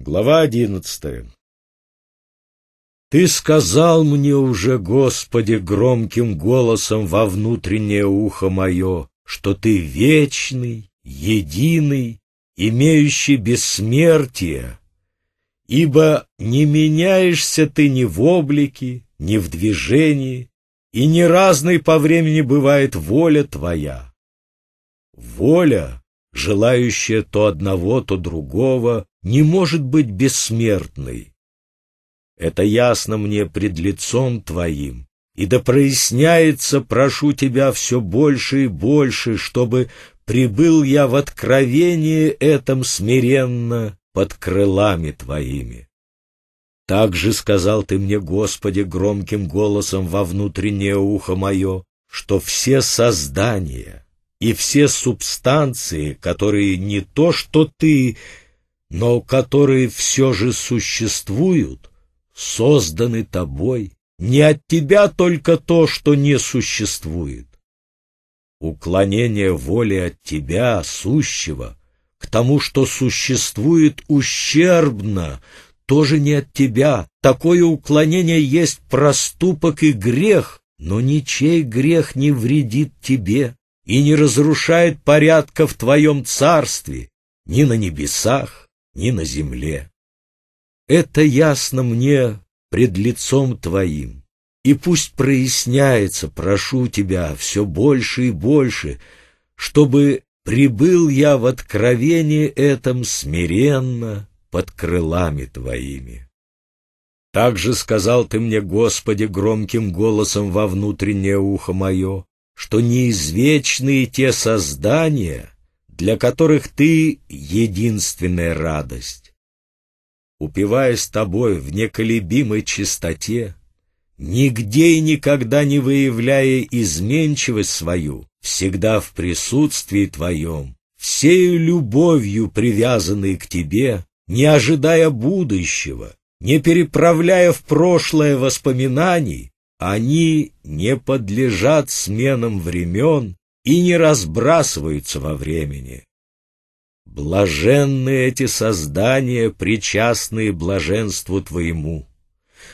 Глава одиннадцатая. Ты сказал мне уже, Господи, громким голосом во внутреннее ухо мое, что Ты вечный, единый, имеющий бессмертие, ибо не меняешься Ты ни в облике, ни в движении, и не разной по времени бывает воля Твоя. Воля, желающая то одного, то другого, не может быть бессмертной. Это ясно мне пред лицом Твоим, и да проясняется, прошу Тебя, все больше и больше, чтобы прибыл я в откровении этом смиренно под крылами Твоими. Так же сказал Ты мне, Господи, громким голосом во внутреннее ухо мое, что все создания и все субстанции, которые не то что Ты, но которые все же существуют, созданы тобой. Не от тебя только то, что не существует. Уклонение воли от тебя, сущего, к тому, что существует ущербно, тоже не от тебя. Такое уклонение есть проступок и грех, но ничей грех не вредит тебе и не разрушает порядка в твоем царстве, ни на небесах, ни на земле. Это ясно мне пред лицом Твоим, и пусть проясняется, прошу Тебя, все больше и больше, чтобы прибыл я в откровении этом смиренно под крылами Твоими. Также сказал Ты мне, Господи, громким голосом во внутреннее ухо мое, что неизвечные те создания — для которых ты — единственная радость. Упиваясь тобой в неколебимой чистоте, нигде и никогда не выявляя изменчивость свою, всегда в присутствии твоем, всею любовью привязанной к тебе, не ожидая будущего, не переправляя в прошлое воспоминаний, они не подлежат сменам времен и не разбрасываются во времени. Блаженны эти создания, причастные блаженству Твоему.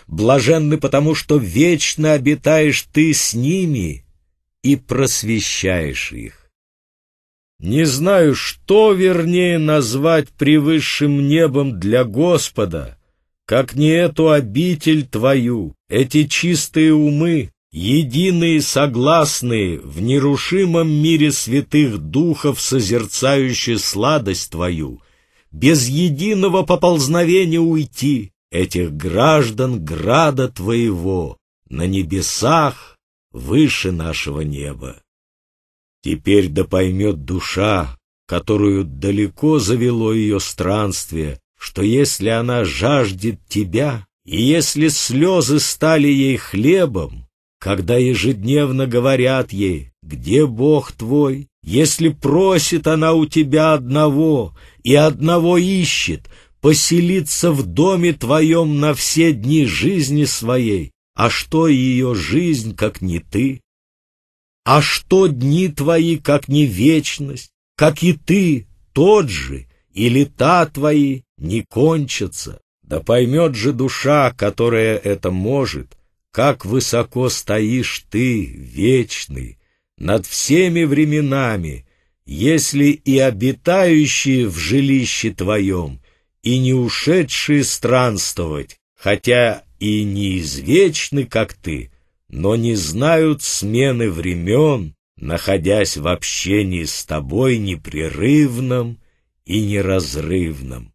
Блаженны потому, что вечно обитаешь Ты с ними и просвещаешь их. Не знаю, что вернее назвать превысшим небом для Господа, как не эту обитель Твою, эти чистые умы, единые согласные в нерушимом мире святых духов, созерцающие сладость Твою, без единого поползновения уйти этих граждан града Твоего на небесах выше нашего неба. Теперь да поймет душа, которую далеко завело ее странствие, что если она жаждет Тебя, и если слезы стали ей хлебом, когда ежедневно говорят ей, где Бог твой, если просит она у тебя одного и одного ищет, поселиться в доме твоем на все дни жизни своей, а что ее жизнь, как не ты? А что дни твои, как не вечность, как и ты, тот же, и лета твои не кончатся? Да поймет же душа, которая это может, — как высоко стоишь ты, вечный, над всеми временами, если и обитающие в жилище твоем, и не ушедшие странствовать, хотя и не извечны, как ты, но не знают смены времен, находясь в общении с тобой непрерывном и неразрывном.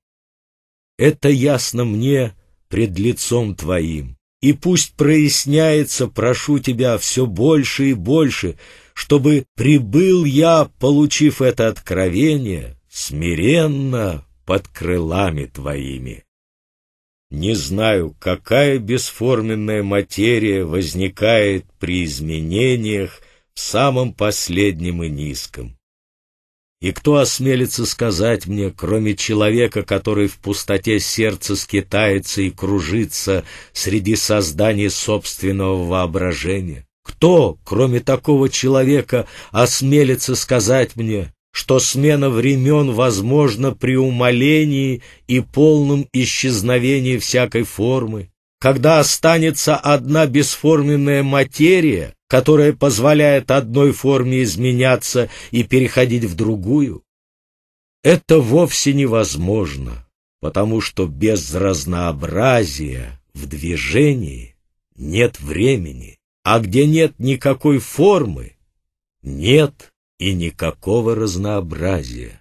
Это ясно мне пред лицом твоим, и пусть проясняется, прошу тебя, все больше и больше, чтобы прибыл я, получив это откровение, смиренно под крылами твоими. Не знаю, какая бесформенная материя возникает при изменениях в самом последнем и низком. И кто осмелится сказать мне, кроме человека, который в пустоте сердца скитается и кружится среди создания собственного воображения? Кто, кроме такого человека, осмелится сказать мне, что смена времен возможна при умолении и полном исчезновении всякой формы, когда останется одна бесформенная материя, которая позволяет одной форме изменяться и переходить в другую, это вовсе невозможно, потому что без разнообразия в движении нет времени, а где нет никакой формы, нет и никакого разнообразия.